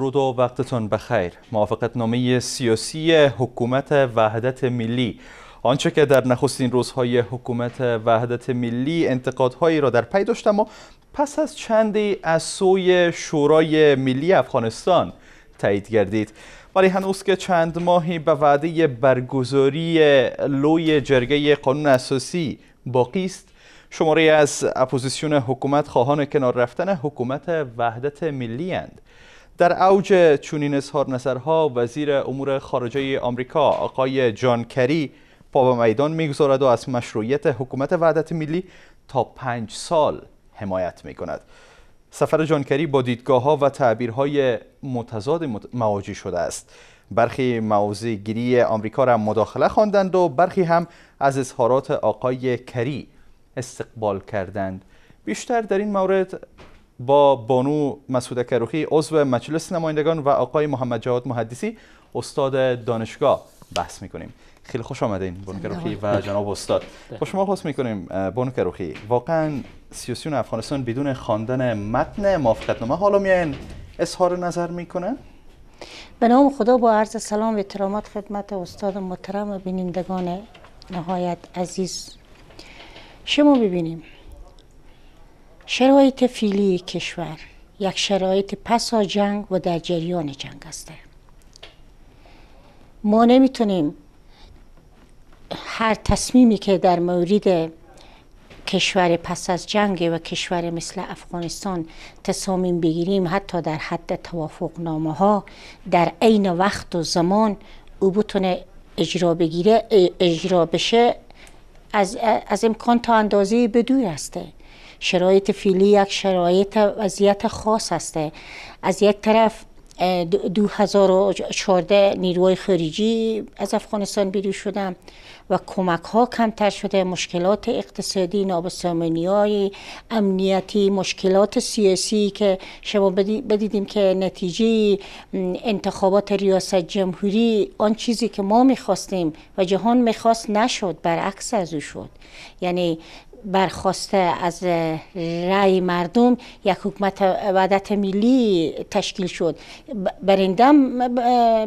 درود و وقتتون بخیر موافقتنامه سیاسی حکومت وحدت ملی آنچه که در نخستین روزهای حکومت وحدت ملی انتقادهایی را در پی داشت اما پس از چندی از سوی شورای ملی افغانستان تایید گردید ولی هنوز که چند ماهی به وعده برگزاری لوی جرگه قانون اساسی باقی است شماره از اپوزیسیون حکومت خواهان کنار رفتن حکومت وحدت ملی اند در اوج چنین اظهار نظرها وزیر امور خارجه آمریکا آقای جان کری پا به میدان میگذارد و از مشروعیت حکومت وحدت ملی تا پنج سال حمایت می کند. سفر جان کری با دیدگاه ها و تعبیرهای متضاد مواجه شده است. برخی موضع گیری آمریکا را مداخله خواندند و برخی هم از اظهارات آقای کری استقبال کردند. بیشتر در این مورد با بانو مسعود کروخی عضو مجلس نمایندگان و آقای محمد جواد محدثی استاد دانشگاه بحث میکنیم خیلی خوش آمدین بانو کروخی و جناب استاد با شما خواست میکنیم بانو کروخی واقعا سیاسیون افغانستان بدون خواندن متن موافقتنامه حالا میان اظهار نظر میکنن به نام خدا با عرض سلام و احترامات خدمت استاد محترم و بینندگان نهایت عزیز شما ببینیم شرایط فیلی کشور یک شرایط پس از جنگ و در جریان جنگ است ما نمیتونیم هر تصمیمی که در مورد کشور پس از جنگ و کشور مثل افغانستان تصامیم بگیریم حتی در حد توافق نامه ها در عین وقت و زمان او بتونه اجرا بگیره اجرا بشه از, از امکان تا اندازه بدور هسته شرایط فیلی یک شرایط وضعیت خاص هسته از یک طرف 2014 نیروهای خارجی از افغانستان بیرون شدن و کمک ها کمتر شده مشکلات اقتصادی نابسامانی های امنیتی مشکلات سیاسی که شما بدیدیم که نتیجه انتخابات ریاست جمهوری آن چیزی که ما میخواستیم و جهان میخواست نشد برعکس از او شد یعنی برخواسته از رأی مردم یک حکومت وحدت ملی تشکیل شد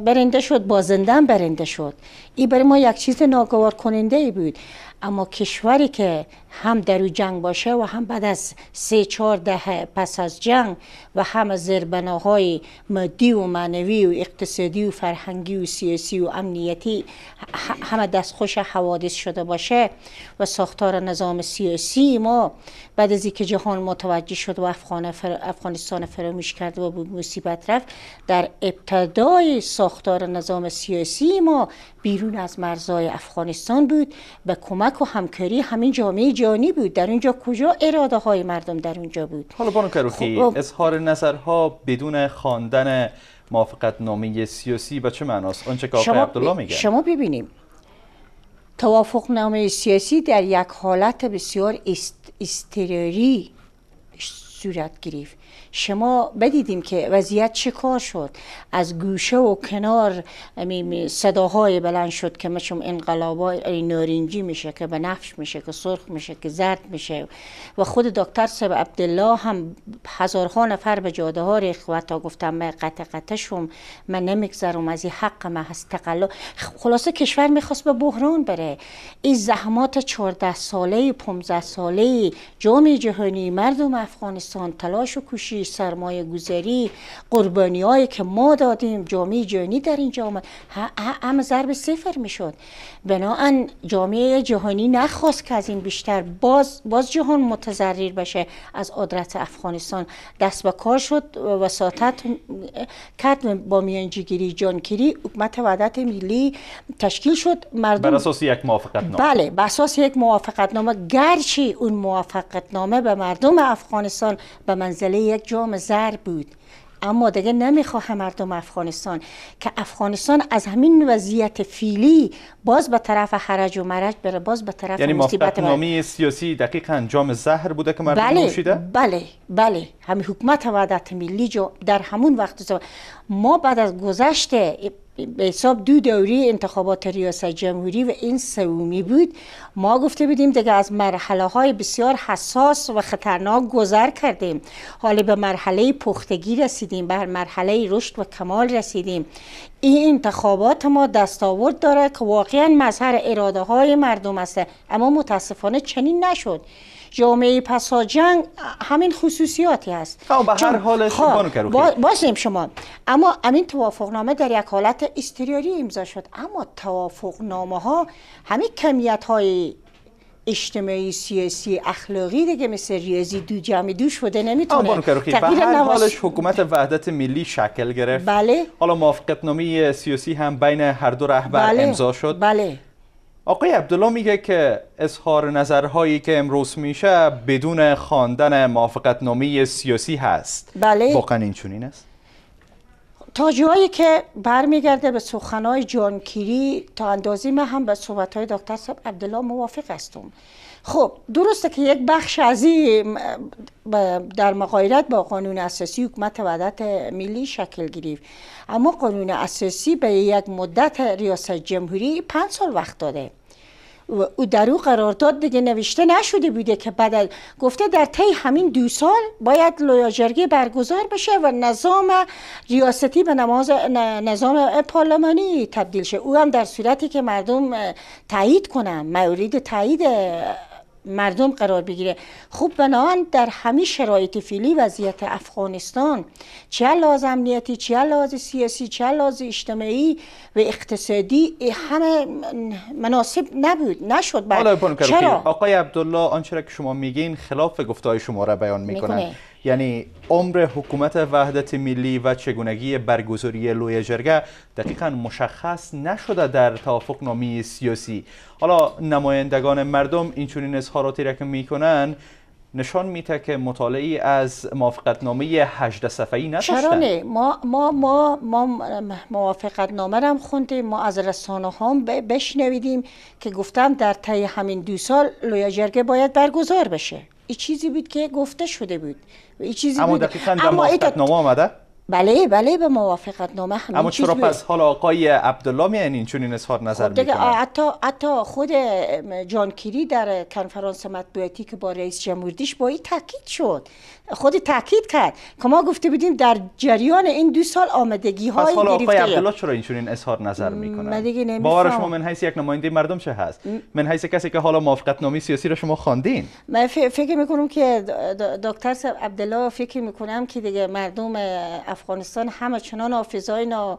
برنده شد بازنده برنده شد این برای ما یک چیز ناگوار کننده ای بود اما کشوری که هم در او جنگ باشه و هم بعد از سه چهار دهه پس از جنگ و هم از زربناهای مادی و معنوی و اقتصادی و فرهنگی و سیاسی و امنیتی همه دستخوش حوادث شده باشه و ساختار نظام سیاسی ما بعد از اینکه جهان متوجه شد و افغانستان فراموش کرد و به مصیبت رفت در ابتدای ساختار نظام سیاسی ما بیرون از مرزهای افغانستان بود به کمک و همکاری همین جامعه جانی بود در اونجا کجا اراده های مردم در اونجا بود حالا بانو کروخی خب،, خب... اظهار نظرها بدون خواندن موافقت نامه سیاسی به چه معناست آنچه که آقای عبدالله میگه شما ببینیم توافق نامه سیاسی در یک حالت بسیار است... صورت گرفت شما بدیدیم که وضعیت چه کار شد از گوشه و کنار صداهای بلند شد که مثل انقلابا نارنجی میشه که به نفش میشه که سرخ میشه که زرد میشه و خود دکتر سب عبدالله هم هزارها نفر به جاده ها ریخ و تا گفتم من قطع قطع شم من نمیگذرم از این حق من هست خلاصه کشور میخواست به بحران بره این زحمات 14 ساله 15 ساله جامعه جهانی مردم افغانستان تلاش و کوشی سرمایه گذاری قربانی هایی که ما دادیم جامعه جهانی در اینجا آمد هم ضرب صفر میشد بناهن جامعه جهانی نخواست که از این بیشتر باز, باز جهان متضرر بشه از آدرت افغانستان دست به کار شد وساطت کرد با میانجیگیری جانکیری حکومت وعدت ملی تشکیل شد مردم بر اساس یک موافقت نامه بله بر اساس یک موافقت نامه گرچه اون موافقت نامه به مردم افغانستان به منزله یک جام زر بود اما دیگه نمیخواه مردم افغانستان که افغانستان از همین وضعیت فیلی باز به طرف حرج و مرج بره باز به طرف یعنی مصیبت نامی سیاسی دقیقا انجام زهر بوده که مردم بله، نوشیده بله بله همین حکومت وحدت ملی جو در همون وقت ما بعد از گذشت به حساب دو دوری انتخابات ریاست جمهوری و این سومی بود ما گفته بودیم دیگه از مرحله های بسیار حساس و خطرناک گذر کردیم حالا به مرحله پختگی رسیدیم به مرحله رشد و کمال رسیدیم این انتخابات ما دستاورد داره که واقعا مظهر اراده های مردم است اما متاسفانه چنین نشد جامعه پسا جنگ همین خصوصیاتی هست خب، به هر حال خب، باشیم شما اما این توافقنامه در یک حالت استریاری امضا شد اما توافقنامه ها همین کمیت های اجتماعی سیاسی اخلاقی دیگه مثل ریاضی دو جمع دو شده نمیتونه به هر حالش حکومت وحدت ملی شکل گرفت بله حالا موافقتنامه سیاسی هم بین هر دو رهبر بله. امضا شد بله آقای عبدالله میگه که اظهار نظرهایی که امروز میشه بدون خواندن نامی سیاسی هست بله واقعا این چونین است تا جایی که برمیگرده به سخنهای جانکیری تا اندازی من هم به صحبتهای دکتر صاحب عبدالله موافق هستم خب درسته که یک بخش از این در مقایرت با قانون اساسی حکومت وحدت ملی شکل گرفت اما قانون اساسی به یک مدت ریاست جمهوری پنج سال وقت داده و او در او قرارداد دیگه نوشته نشده بوده که بعد گفته در طی همین دو سال باید لویاجرگی برگزار بشه و نظام ریاستی به نظام پارلمانی تبدیل شه او هم در صورتی که مردم تایید کنن مورد تایید مردم قرار بگیره خوب بنابراین در همه شرایط فعلی وضعیت افغانستان چه لازم امنیتی چه لازم سیاسی چه لازم اجتماعی و اقتصادی همه مناسب نبود نشد بر... چرا آقای عبدالله آنچه که شما میگین خلاف گفتهای شما را بیان میکنن میکنه. یعنی عمر حکومت وحدت ملی و چگونگی برگزاری لوی جرگه دقیقا مشخص نشده در توافق نامی سیاسی حالا نمایندگان مردم اینچنین اظهاراتی را که میکنن نشان میده که مطالعه از موافقت نامه 18 صفحه‌ای نداشتن چرا نه ما ما ما ما موافقت هم خوندیم ما از رسانه ها بشنویدیم که گفتم در طی همین دو سال لویا جرگه باید برگزار بشه ای چیزی بود که گفته شده بود این چیزی اما دقیقا در موافقت نامه آمده؟ بله بله به موافقت نامه همین اما چرا پس حالا آقای عبدالله میانین چون این اظهار خب نظر خب حتی, خود جان کیری در کنفرانس مطبوعاتی که با رئیس جمهوردیش با این تاکید شد خود تاکید کرد که ما گفته بودیم در جریان این دو سال آمدگی های پس حالا آقای عبدالله چرا این اظهار نظر میکنه دیگه باور شما من حیث یک نماینده مردم چه هست من حیث کسی که حالا موافقت نامی سیاسی را شما خواندین من فکر میکنم که دکتر صاحب عبدالله فکر میکنم که دیگه مردم افغانستان همه چنان اینا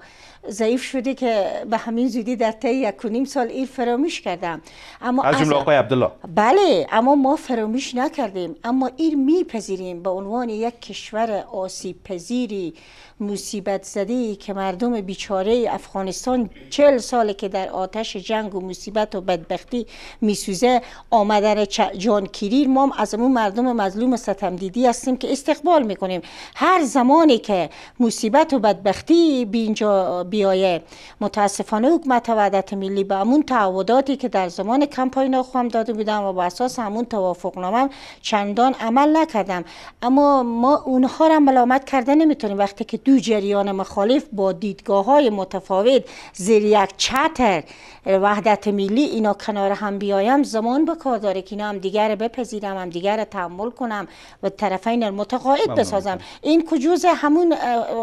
ضعیف شده که به همین زودی در طی یک نیم سال این فراموش کردم اما از جمله آقای عبدالله بله اما ما فراموش نکردیم اما این میپذیریم با عنوان یک کشور آسیب پذیری مصیبت زده که مردم بیچاره افغانستان چل ساله که در آتش جنگ و مصیبت و بدبختی میسوزه آمدن جان کیریر ما هم از اون مردم مظلوم ستم دیدی هستیم که استقبال میکنیم هر زمانی که مصیبت و بدبختی به اینجا بیایه متاسفانه حکومت وحدت ملی به همون تعهداتی که در زمان کمپاین خواهم داده بودم و با اساس همون توافقنامه چندان عمل نکردم اما ما اونها را ملامت کرده نمیتونیم وقتی که دو جریان مخالف با دیدگاه های متفاوت زیر یک چتر وحدت ملی اینا کنار هم بیایم زمان به کار داره که اینا هم دیگر بپذیرم هم دیگر تحمل کنم و طرفین متقاعد بسازم این کجوز همون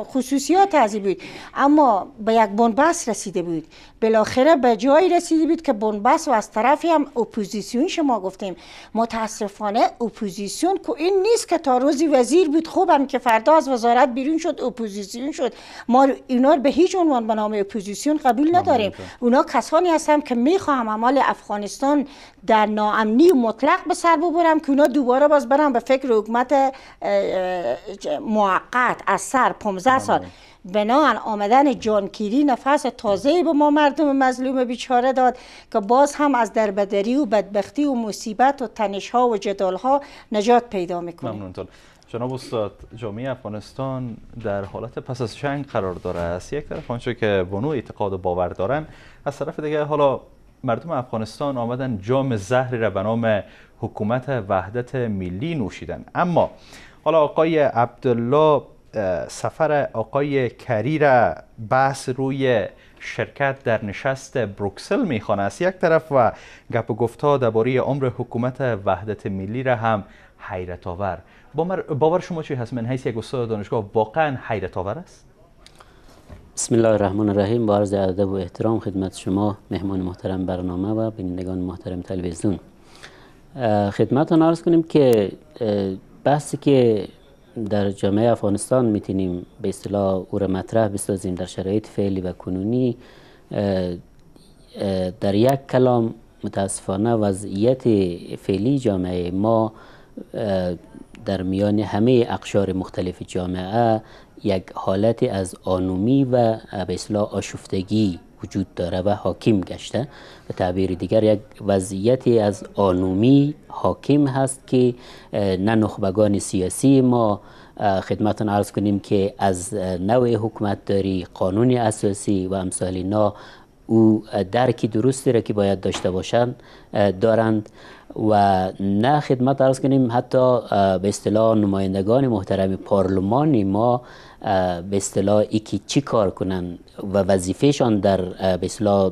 خصوصیات از بود اما به یک بنبست رسیده بود بالاخره به جایی رسیده بود که بنبست و از طرفی هم اپوزیسیون شما گفتیم متاسفانه اپوزیسیون که این نیست که تا روزی وزیر بود خوبم که فردا از وزارت بیرون شد اپوزیسیون اپوزیسیون شد ما اینا به هیچ عنوان به نام اپوزیسیون قبول نداریم اونا کسانی هستن که میخواهم عمل افغانستان در ناامنی مطلق به سر ببرم که اونا دوباره باز برم به فکر حکومت موقت از سر 15 بله. سال بناهن آمدن جانکیری نفس تازه به ما مردم مظلوم بیچاره داد که باز هم از دربدری و بدبختی و مصیبت و تنش ها و جدال ها نجات پیدا میکنه جناب استاد جامعه افغانستان در حالت پس از جنگ قرار داره است یک طرف آنچه که بنو اعتقاد و باور دارن از طرف دیگه حالا مردم افغانستان آمدن جام زهری را به نام حکومت وحدت ملی نوشیدن اما حالا آقای عبدالله سفر آقای کری را بحث روی شرکت در نشست بروکسل میخوانه است یک طرف و گپ و گفتا درباره عمر حکومت وحدت ملی را هم حیرت آور باور شما چی هست من حیث یک استاد دانشگاه واقعا حیرت آور است بسم الله الرحمن الرحیم با عرض ادب و احترام خدمت شما مهمان محترم برنامه و بینندگان محترم تلویزیون خدمتتان عرض کنیم که بحثی که در جامعه افغانستان میتونیم به اصطلاح او را مطرح بسازیم در شرایط فعلی و کنونی در یک کلام متاسفانه وضعیت فعلی جامعه ما در میان همه اقشار مختلف جامعه یک حالت از آنومی و به آشفتگی وجود داره و حاکم گشته به تعبیر دیگر یک وضعیتی از آنومی حاکم هست که نه نخبگان سیاسی ما خدمتون عرض کنیم که از نوع حکومت داری قانون اساسی و امثال اینا او درکی درستی را که باید داشته باشند دارند و نه خدمت عرض کنیم حتی به اصطلاح نمایندگان محترم پارلمان ما به اصطلاح یکی چی کار کنند و وظیفهشان در به اصطلاح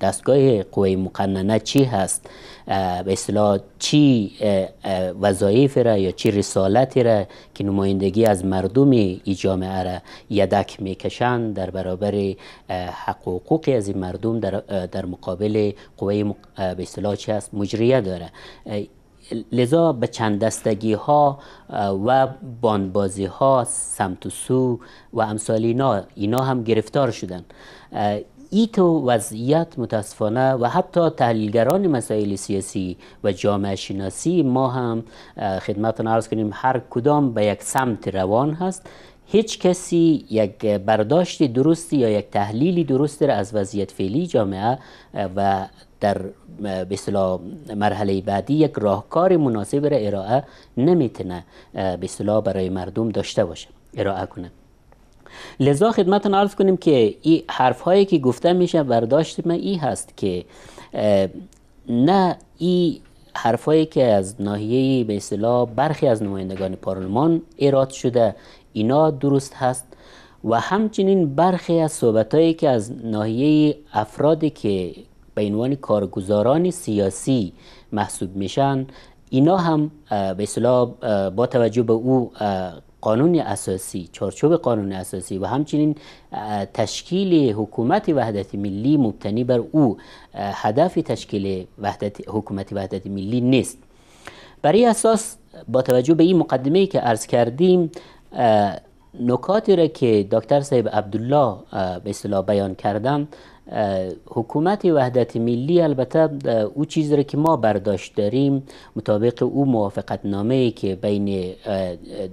دستگاه قوه مقننه چی هست به اصطلاح چی وظایف را یا چی رسالتی را که نمایندگی از مردم ای جامعه را یدک میکشند در برابر حق و حقوقی از این مردم در, در مقابل قوه به اصطلاح چی است مجریه داره لذا به چند دستگی ها و بانبازی ها سمت و سو و امثال اینا اینا هم گرفتار شدن ای تو وضعیت متاسفانه و حتی تحلیلگران مسائل سیاسی و جامعه شناسی ما هم خدمتتون عرض کنیم هر کدام به یک سمت روان هست هیچ کسی یک برداشت درستی یا یک تحلیلی درستی را از وضعیت فعلی جامعه و در به مرحله بعدی یک راهکار مناسب را ارائه نمیتونه به برای مردم داشته باشه ارائه کنه لذا خدمتتون عرض کنیم که این حرف هایی که گفته میشه برداشت من این هست که نه این هایی که از ناحیه به اصطلاح برخی از نمایندگان پارلمان ایراد شده اینا درست هست و همچنین برخی از هایی که از ناحیه افرادی که به عنوان کارگزاران سیاسی محسوب میشن اینا هم به اصطلاح با توجه به او قانون اساسی چارچوب قانون اساسی و همچنین تشکیل حکومت وحدت ملی مبتنی بر او هدف تشکیل وحدت حکومت وحدت ملی نیست برای اساس با توجه به این مقدمه که عرض کردیم نکاتی را که دکتر صاحب عبدالله به اصطلاح بیان کردم حکومت وحدت ملی البته او چیزی را که ما برداشت داریم مطابق او موافقت نامه که بین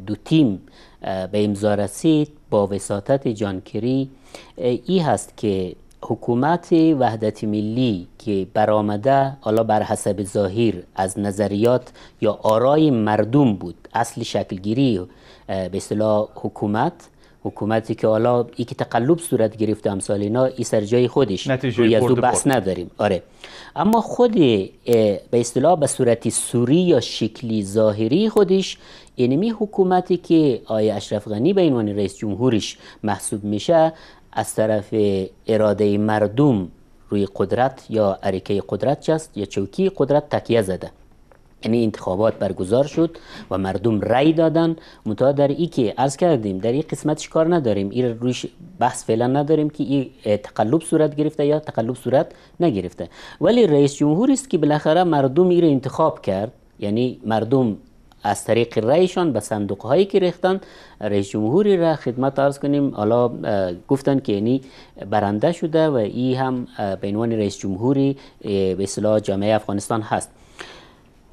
دو تیم به امضا رسید با وساطت جانکری ای هست که حکومت وحدت ملی که برآمده حالا بر حسب ظاهر از نظریات یا آرای مردم بود اصل شکلگیری به اصطلاح حکومت حکومتی که حالا ای که تقلب صورت گرفت امثال اینا ای سر جای خودش روی از بحث نداریم آره اما خود به اصطلاح به صورت سوری یا شکلی ظاهری خودش اینمی حکومتی که آی اشرف غنی به عنوان رئیس جمهورش محسوب میشه از طرف اراده مردم روی قدرت یا عرکه قدرت چست یا چوکی قدرت تکیه زده یعنی انتخابات برگزار شد و مردم رای دادن متا در ای که عرض کردیم در این قسمتش کار نداریم این روش بحث فعلا نداریم که این تقلب صورت گرفته یا تقلب صورت نگرفته ولی رئیس جمهور است که بالاخره مردم ایر انتخاب کرد یعنی مردم از طریق رایشان به صندوق هایی که ریختن رئیس جمهوری را خدمت عرض کنیم حالا گفتن که یعنی برنده شده و این هم به عنوان رئیس جمهوری به اصطلاح جامعه افغانستان هست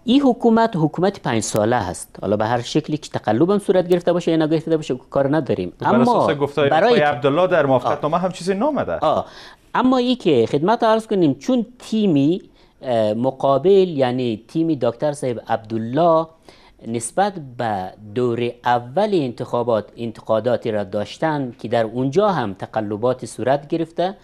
این حکومت حکومت پنج ساله هست حالا به هر شکلی که تقلبم صورت گرفته باشه یا نگرفته باشه کار نداریم اما برای عبدالله در موافقتنامه هم چیزی نامده آه. اما ای که خدمت عرض کنیم چون تیمی مقابل یعنی تیمی دکتر صاحب عبدالله نسبت به دور اول انتخابات انتقاداتی را داشتن که در اونجا هم تقلبات صورت گرفته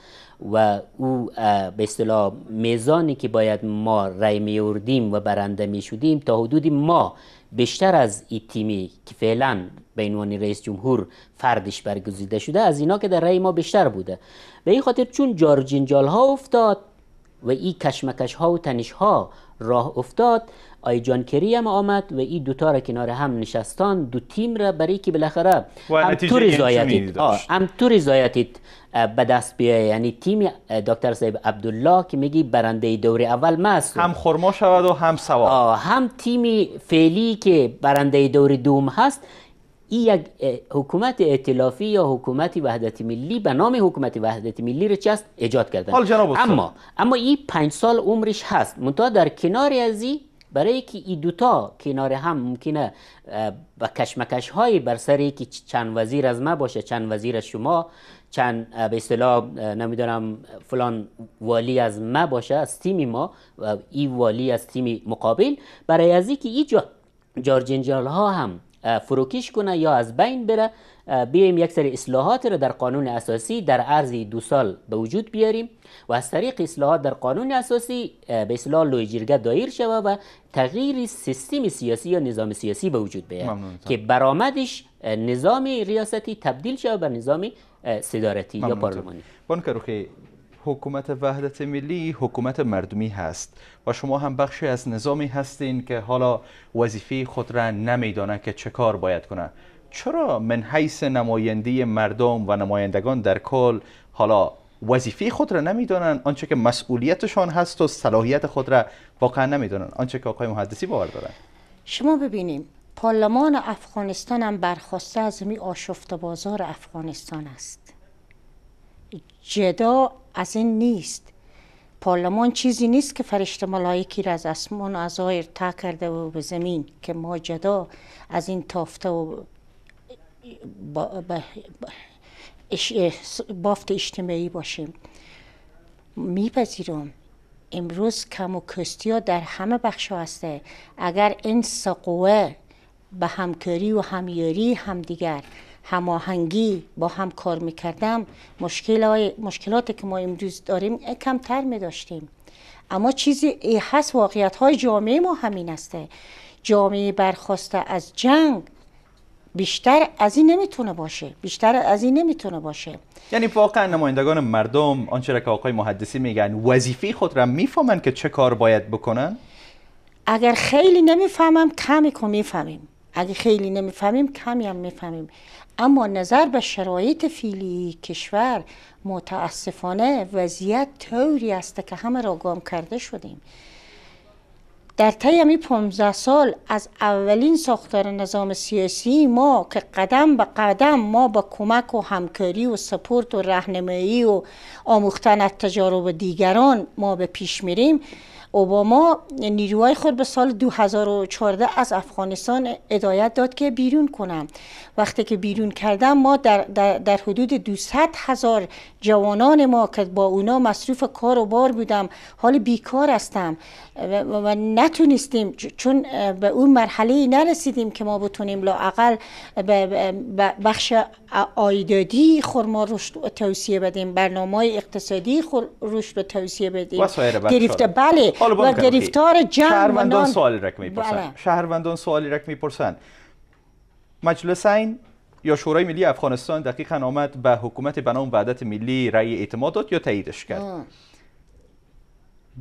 و او به اصطلاح میزانی که باید ما رای میوردیم و برنده میشودیم تا حدودی ما بیشتر از ای تیمی که فعلا به عنوان رئیس جمهور فردش برگزیده شده از اینا که در رای ما بیشتر بوده به این خاطر چون جار ها افتاد و این کشمکش ها و تنش ها راه افتاد آی جان کری هم آمد و این دوتا را کنار هم نشستان دو تیم را برای که بالاخره هم تو رضایتید یعنی هم تو رضایتید به دست بیایه یعنی تیم دکتر صاحب عبدالله که میگی برنده دوره اول ماست هم خرما شود و هم سوا هم تیم فعلی که برنده دور دوم هست این یک حکومت ائتلافی یا حکومت وحدت ملی به نام حکومت وحدت ملی را چست ایجاد کردن حال جناب اما اما این پنج سال عمرش هست منتها در کنار از برای که این دوتا کنار هم ممکنه و کشمکش های بر سری که چند وزیر از ما باشه چند وزیر از شما چند به اصطلاح نمیدونم فلان والی از ما باشه از تیم ما و این والی از تیم مقابل برای از اینکه جا جارجنجال ها هم فروکش کنه یا از بین بره بیایم یک سری اصلاحات را در قانون اساسی در عرض دو سال به وجود بیاریم و از طریق اصلاحات در قانون اساسی به اصلاح لوی جرگه دایر شوه و تغییر سیستم سیاسی یا نظام سیاسی به وجود بیاد که برآمدش نظام ریاستی تبدیل شوه به نظام صدارتی یا پارلمانی که حکومت وحدت ملی حکومت مردمی هست و شما هم بخشی از نظامی هستین که حالا وظیفه خود را نمیدانه که چه کار باید کنه چرا من حیث نماینده مردم و نمایندگان در کل حالا وظیفه خود را نمیدانن آنچه که مسئولیتشان هست و صلاحیت خود را واقعا نمیدانند آنچه که آقای محدثی باور شما ببینیم پارلمان افغانستان هم برخواسته از می آشفت بازار افغانستان است جدا از این نیست پارلمان چیزی نیست که فرشته ملایکی را از آسمان از آیر تا کرده و به زمین که ما جدا از این تافته و بافت اجتماعی باشیم میپذیرم امروز کم و کستی ها در همه بخش ها هسته اگر این سقوه به همکاری و همیاری همدیگر هماهنگی با هم کار میکردم مشکل مشکلاتی که ما امروز داریم کمتر میداشتیم. اما چیزی ای هست واقعیت های جامعه ما همین هسته جامعه برخواسته از جنگ بیشتر از این نمیتونه باشه بیشتر از این نمیتونه باشه یعنی واقعا نمایندگان مردم آنچه را که آقای محدثی میگن وظیفه خود را میفهمن که چه کار باید بکنن اگر خیلی نمیفهمم کمی کم میفهمیم اگر خیلی نمیفهمیم کمی هم میفهمیم اما نظر به شرایط فیلی کشور متاسفانه وضعیت طوری است که همه را گام کرده شدیم در طی همین 15 سال از اولین ساختار نظام سیاسی ما که قدم به قدم ما با کمک و همکاری و سپورت و رهنمایی و آموختن از تجارب دیگران ما به پیش میریم اوباما نیروهای خود به سال 2014 از افغانستان ادایت داد که بیرون کنم وقتی که بیرون کردم ما در, در, در حدود 200 هزار جوانان ما که با اونا مصروف کار و بار بودم حال بیکار هستم و, و نتونستیم چون به اون مرحله نرسیدیم که ما بتونیم لاقل به بخش آیدادی خورما ما رشد توصیه بدیم برنامه اقتصادی خور رشد توصیه بدیم گرفته بله و گرفتار خب. جنگ بله. شهروندان سوالی رک میپرسن شهروندان سوالی رک میپرسن مجلسین یا شورای ملی افغانستان دقیقا آمد به حکومت بنام وحدت ملی رأی اعتماد داد یا تاییدش کرد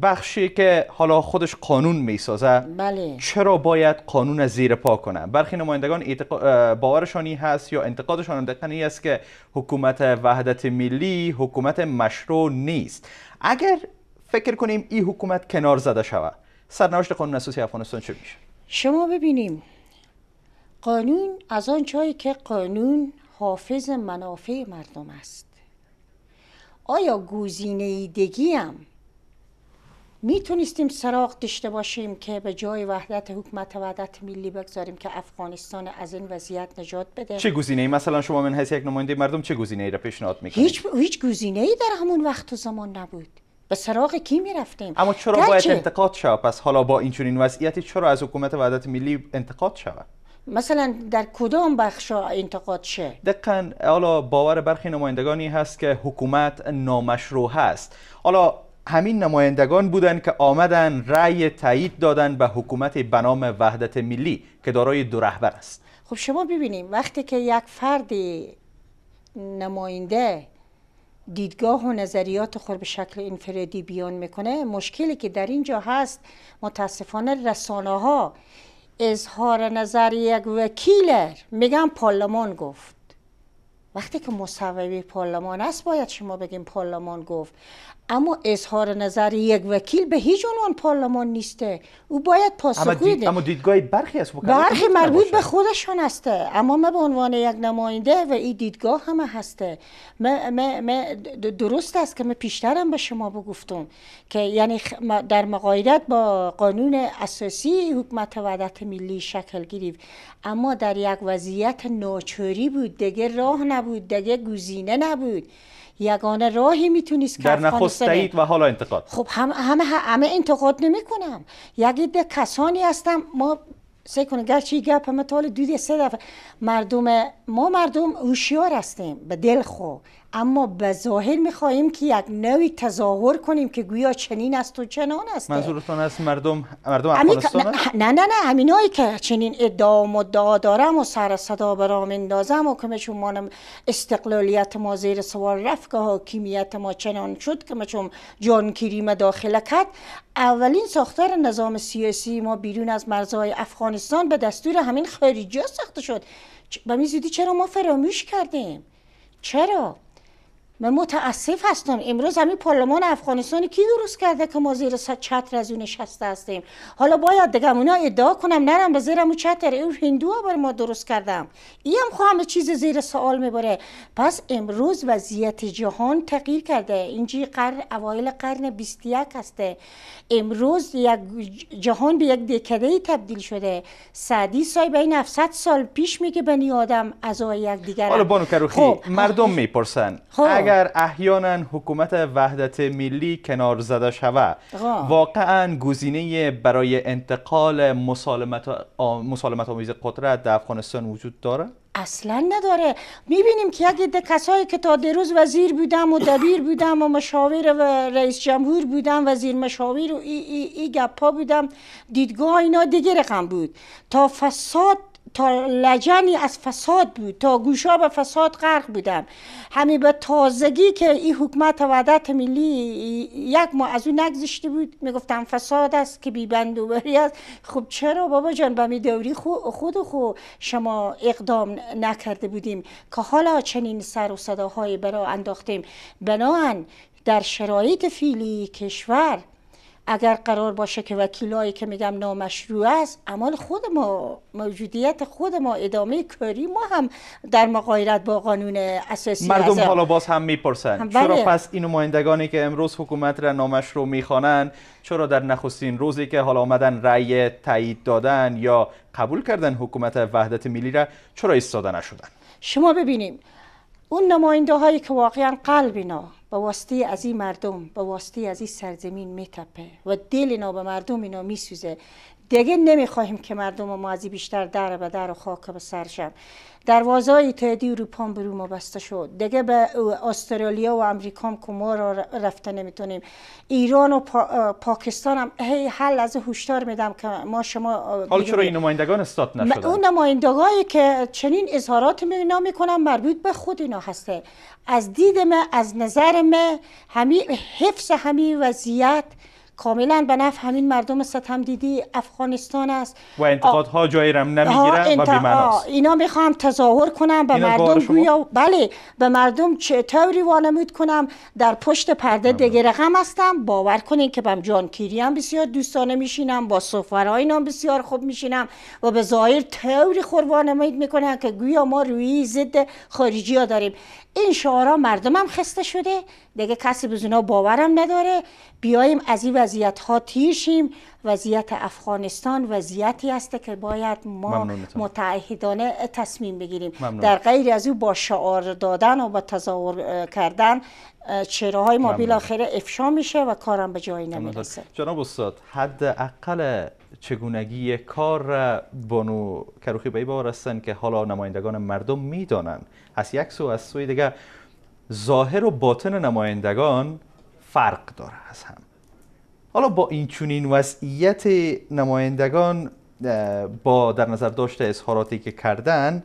بخشی که حالا خودش قانون میسازه بله. چرا باید قانون زیر پا کنه برخی نمایندگان اعتق... باورشانی هست یا انتقادشان دقیقا این است که حکومت وحدت ملی حکومت مشروع نیست اگر فکر کنیم این حکومت کنار زده شود سرنوشت قانون اساسی افغانستان چه میشه شما ببینیم قانون از آن جایی که قانون حافظ منافع مردم است آیا گزینه دگی هم میتونستیم سراغ داشته باشیم که به جای وحدت حکومت وحدت ملی بگذاریم که افغانستان از این وضعیت نجات بده چه گزینه ای مثلا شما من حیث یک نماینده مردم چه گزینه ای را پیشنهاد میکنید هیچ هیچ گزینه ای در همون وقت و زمان نبود به سراغ کی می رفتیم؟ اما چرا گرچه... باید انتقاد شود پس حالا با این چنین وضعیتی چرا از حکومت وحدت ملی انتقاد شود مثلا در کدام بخش انتقاد شه دقیقاً حالا باور برخی نمایندگانی هست که حکومت نامشروع هست حالا همین نمایندگان بودند که آمدن رأی تایید دادن به حکومت بنام وحدت ملی که دارای دو رهبر است خب شما ببینیم وقتی که یک فرد نماینده دیدگاه و نظریات خود به شکل انفرادی بیان میکنه مشکلی که در اینجا هست متاسفانه رسانه ها اظهار نظر یک وکیل میگن پارلمان گفت وقتی که مصوبه پارلمان است باید شما بگیم پارلمان گفت اما اظهار نظر یک وکیل به هیچ عنوان پارلمان نیسته او باید پاسخگوی اما, دیدگاه برخی از برخی مربوط به خودشان هسته اما من به عنوان یک نماینده و این دیدگاه همه هسته من, درست است که من پیشترم به شما بگفتم که یعنی در مقایدت با قانون اساسی حکومت وحدت ملی شکل گرفت اما در یک وضعیت ناچوری بود دیگه راه نبود دیگه گزینه نبود یگانه راهی میتونیست که در نخست تایید و حالا انتقاد خب هم همه همه انتقاد نمیکنم یکی ده کسانی هستم ما سعی کنه گرچه گپ همه تال دو سه دفعه مردم ما مردم هوشیار هستیم به دل خو اما به ظاهر خواهیم که یک نوی تظاهر کنیم که گویا چنین است و چنان است منظورتان است مردم مردم افغانستان نه نه نه همینایی که چنین ادعا و مدعا دارم و سر صدا برام اندازم و که مانم استقلالیت ما زیر سوال رفت که حاکمیت ما چنان شد که چون جان کریم داخله کرد اولین ساختار نظام سیاسی ما بیرون از مرزهای افغانستان به دستور همین خارجی ساخته شد به میزودی چرا ما فراموش کردیم چرا من متاسف هستم امروز همین پارلمان افغانستانی کی درست کرده که ما زیر چتر از اون نشسته هستیم حالا باید دیگه اونا ادعا کنم نرم به زیرمون چتر او هندو بر ما درست کردم این هم همه چیز زیر سوال میبره پس امروز وضعیت جهان تغییر کرده اینجی قرن اوایل قرن 21 هسته امروز یک جهان به یک دکده تبدیل شده سعدی سای بین 700 سال پیش میگه بنی آدم از یک دیگر حالا بانو کروخی خب. مردم خب. میپرسن خب. اگر احیانا حکومت وحدت ملی کنار زده شود واقعا گزینه برای انتقال مسالمت مسالمت آمیز قدرت در افغانستان وجود دارد اصلا نداره میبینیم که یک عده کسایی که تا دیروز وزیر بودم و دبیر بودم و مشاور و رئیس جمهور بودم وزیر مشاور و ای, ای, گپا بودم دیدگاه اینا دیگه رقم بود تا فساد تا لجنی از فساد بود تا گوشا به فساد غرق بودم. همی به تازگی که این حکمت وعدت ملی یک ما از اون نگذشته بود میگفتم فساد است که بند و بری است خب چرا بابا جان به می دوری خود خو شما اقدام نکرده بودیم که حالا چنین سر و صداهایی برا انداختیم بناهن در شرایط فیلی کشور اگر قرار باشه که وکیلایی که میگم نامشروع است عمل خود ما موجودیت خود ما ادامه کاری ما هم در مقایرت با قانون اساسی مردم حالا باز هم میپرسن چرا بله. پس این نمایندگانی که امروز حکومت را نامشروع میخوانند چرا در نخستین روزی که حالا آمدن رأی تایید دادن یا قبول کردن حکومت وحدت ملی را چرا ایستاده نشدن شما ببینیم اون نماینده هایی که واقعا قلب اینا به واسطه از این مردم به واسطه از این سرزمین میتپه و دل اینا به مردم اینا میسوزه دیگه نمیخواهیم که مردم ما از بیشتر در به در و خاک به شد. دروازه های تایدی اروپا به ما بسته شد دیگه به استرالیا و امریکا هم که ما را رفته نمیتونیم ایران و پا، پاکستان هم هی حل از هوشدار میدم که ما شما حالا چرا این نمایندگان استاد نشدن اون نمایندگانی که چنین اظهارات مینا میکنم مربوط به خود اینا هسته از دید من، از نظر ما همی حفظ همین وضعیت کاملا به نفع همین مردم ستم دیدی افغانستان است و انتقادها جای رم نمیگیره انت... و اینا میخوام تظاهر کنم به مردم گویا بله به مردم چه طوری وانمود کنم در پشت پرده دیگه رقم هستم باور کنین که بم جان هم بسیار دوستانه میشینم با سفرهای بسیار خوب میشینم و به ظاهر طوری خور وانمود میکنن که گویا ما روی ضد خارجی ها داریم این شعارا مردمم خسته شده دیگه کسی بزنا باورم نداره بیایم از این وضعیت ها تیشیم وضعیت افغانستان وضعیتی است که باید ما متعهدانه تصمیم بگیریم در غیر از او با شعار دادن و با تظاهر کردن چهره های ما بالاخره افشا میشه و کارم به جایی نمیرسه جناب استاد حد اقل چگونگی کار بانو کروخی به باور که حالا نمایندگان مردم میدانند از یک سو از سوی دیگه ظاهر و باطن نمایندگان فرق داره از هم حالا با این چونین وضعیت نمایندگان با در نظر داشته اظهاراتی که کردن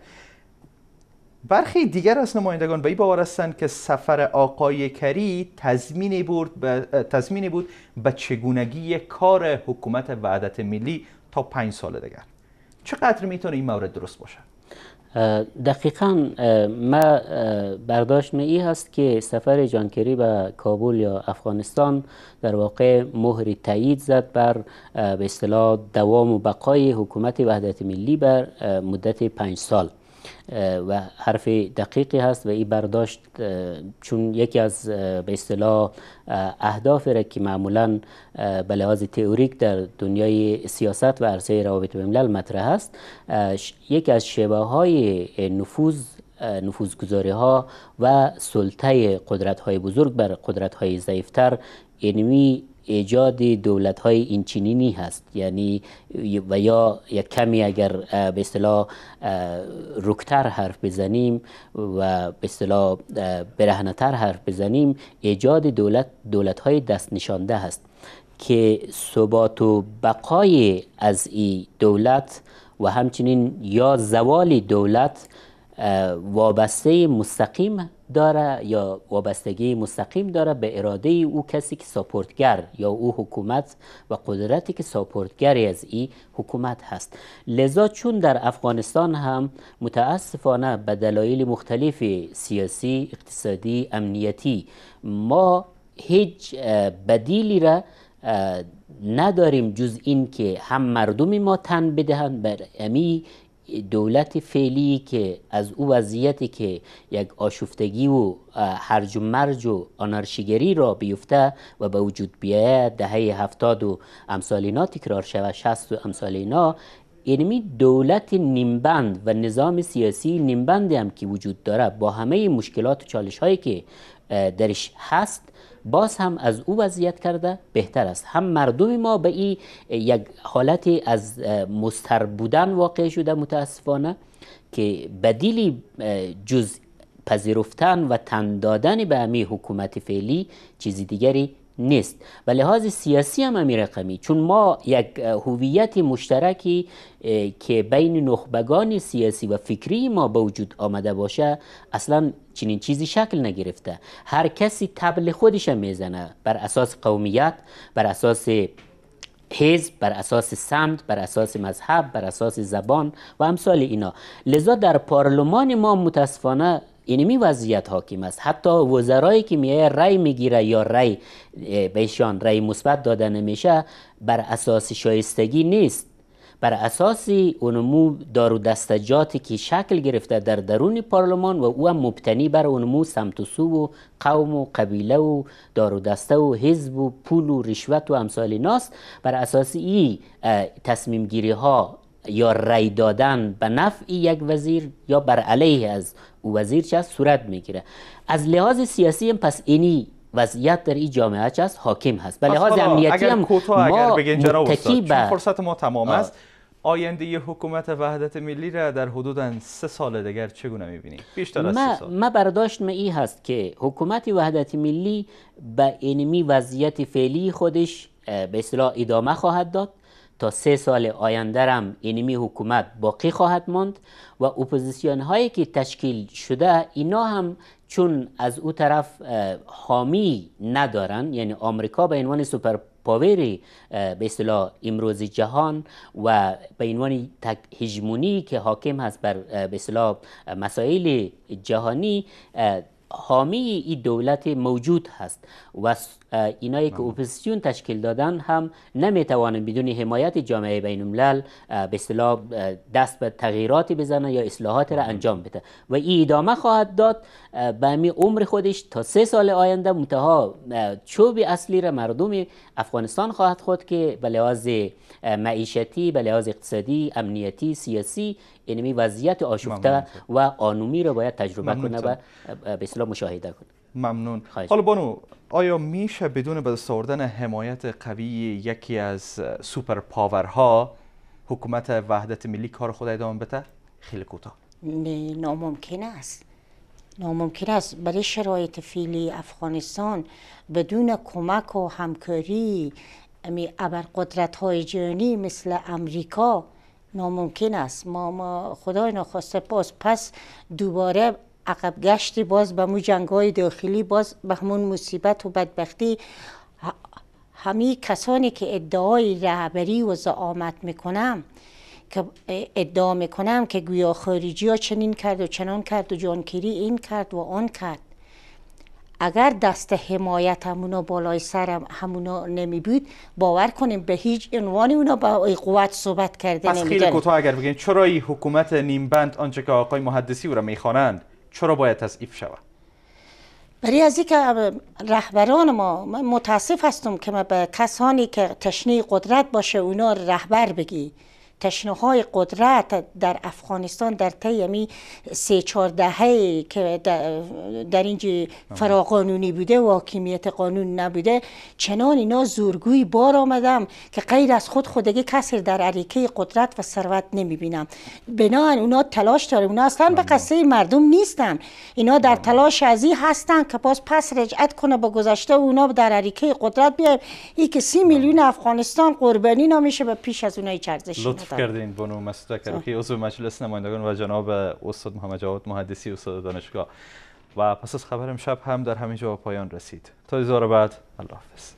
برخی دیگر از نمایندگان به این باور هستند که سفر آقای کری تضمینی بود به بود چگونگی کار حکومت وعدت ملی تا پنج سال دیگر چقدر میتونه این مورد درست باشه دقیقا ما برداشت می ای هست که سفر جانکری به کابل یا افغانستان در واقع مهر تایید زد بر به اصطلاح دوام و بقای حکومت وحدت ملی بر مدت پنج سال و حرف دقیقی هست و این برداشت چون یکی از به اصطلاح اهداف را که معمولا به لحاظ تئوریک در دنیای سیاست و عرصه روابط الملل مطرح است یکی از شبه های نفوذ نفوذگذاری ها و سلطه قدرت های بزرگ بر قدرت های ضعیفتر اینمی ایجاد دولت های این هست یعنی و یا یک کمی اگر به اصطلاح رکتر حرف بزنیم و به اصطلاح برهنتر حرف بزنیم ایجاد دولت دولت های دست نشانده هست که ثبات و بقای از این دولت و همچنین یا زوال دولت وابسته مستقیم داره یا وابستگی مستقیم داره به اراده او کسی که ساپورتگر یا او حکومت و قدرتی که ساپورتگری از ای حکومت هست لذا چون در افغانستان هم متاسفانه به دلایل مختلف سیاسی اقتصادی امنیتی ما هیچ بدیلی را نداریم جز این که هم مردم ما تن بدهند بر امی دولت فعلی که از او وضعیتی که یک آشفتگی و هرج و مرج و آنارشیگری را بیفته و به وجود بیاید دهه هفتاد و امثال اینا تکرار شود شست و امثال اینا یعنی دولت نیمبند و نظام سیاسی نیمبندی هم که وجود داره با همه مشکلات و چالش هایی که درش هست باز هم از او وضعیت کرده بهتر است هم مردم ما به این یک حالتی از مستر بودن واقع شده متاسفانه که بدیلی جز پذیرفتن و تن دادن به امی حکومت فعلی چیزی دیگری نیست و لحاظ سیاسی هم امی رقمی چون ما یک هویت مشترکی که بین نخبگان سیاسی و فکری ما به وجود آمده باشه اصلا چنین چیزی شکل نگرفته هر کسی تبل خودش میزنه بر اساس قومیت بر اساس حزب بر اساس سمت بر اساس مذهب بر اساس زبان و امثال اینا لذا در پارلمان ما متاسفانه اینمی یعنی وضعیت حاکم است حتی وزرایی که میای رای میگیره یا رای بهشان رای مثبت داده نمیشه بر اساس شایستگی نیست بر اساس اونمو دارو دستجاتی که شکل گرفته در درون پارلمان و او هم مبتنی بر اونمو سمت و سو و قوم و قبیله و دار و دسته و حزب و پول و رشوت و امثال ناست بر اساس ای تصمیم گیری ها یا رای دادن به نفع یک وزیر یا بر علیه از او وزیر چه صورت میگیره از لحاظ سیاسی هم پس اینی وضعیت در این جامعه هست حاکم هست به لحاظ امنیتی هم ما جناب بر فرصت ما تمام است آینده حکومت وحدت ملی را در حدود سه سال دیگر چگونه می‌بینید؟ بیشتر از سه سال. ما برداشت ما این هست که حکومت وحدت ملی به اینمی وضعیت فعلی خودش به اصطلاح ادامه خواهد داد تا سه سال آینده هم اینمی حکومت باقی خواهد ماند و اپوزیسیون هایی که تشکیل شده اینا هم چون از او طرف حامی ندارن یعنی آمریکا به عنوان سوپر پاوری به اصطلاح امروز جهان و به عنوان تک هژمونی که حاکم هست بر به اصطلاح مسائل جهانی حامی این دولت موجود هست و اینایی که اپوزیسیون تشکیل دادن هم نمیتوانن بدون حمایت جامعه بین الملل به اصطلاح دست به تغییراتی بزنه یا اصلاحات را انجام بده و این ادامه خواهد داد به می عمر خودش تا سه سال آینده متها چوب اصلی را مردم افغانستان خواهد خود که به لحاظ معیشتی به لحاظ اقتصادی امنیتی سیاسی اینمی وضعیت آشفته و آنومی را باید تجربه کنه و به اصطلاح مشاهده کنه ممنون حالا بانو آیا میشه بدون به دست آوردن حمایت قوی یکی از سوپر پاورها حکومت وحدت ملی کار خود ادامه بده خیلی کوتاه ناممکن است ناممکن است برای شرایط فعلی افغانستان بدون کمک و همکاری امی قدرت های جهانی مثل امریکا ناممکن است ما ما خدای نخواسته پس دوباره عقب گشتی باز به مو جنگ های داخلی باز به همون مصیبت و بدبختی همه کسانی که ادعای رهبری و زعامت میکنم که ادعا میکنم که گویا خارجی ها چنین کرد و چنان کرد و جانکیری این کرد و آن کرد اگر دست حمایت همونا بالای سر همونا نمی بود باور کنیم به هیچ عنوانی اونا با قوت صحبت کرده پس خیلی کوتاه اگر بگیم چرا این حکومت نیمبند آنچه که آقای محدثی او را چرا باید تضعیف شود برای از که رهبران ما من متاسف هستم که من به کسانی که تشنی قدرت باشه اونا رهبر بگی های قدرت در افغانستان در طی سه چهار دهه که در اینجا فراقانونی بوده و حاکمیت قانون نبوده چنان اینا زورگوی بار آمدم که غیر از خود خودگی کسی در عریقه قدرت و ثروت بینم بنابراین اونا تلاش داره اونا اصلا به قصه مردم نیستن اینا در تلاش از این هستن که باز پس رجعت کنه با گذشته اونا در عریقه قدرت بیا ای که سی میلیون افغانستان قربانی نمیشه به پیش از اونای چرزش کردین بانو کرد. عضو مجلس نمایندگان و جناب استاد محمد جواد مهندسی استاد دانشگاه و پس از خبر امشب هم در همین جا پایان رسید تا دیدار بعد الله حافظ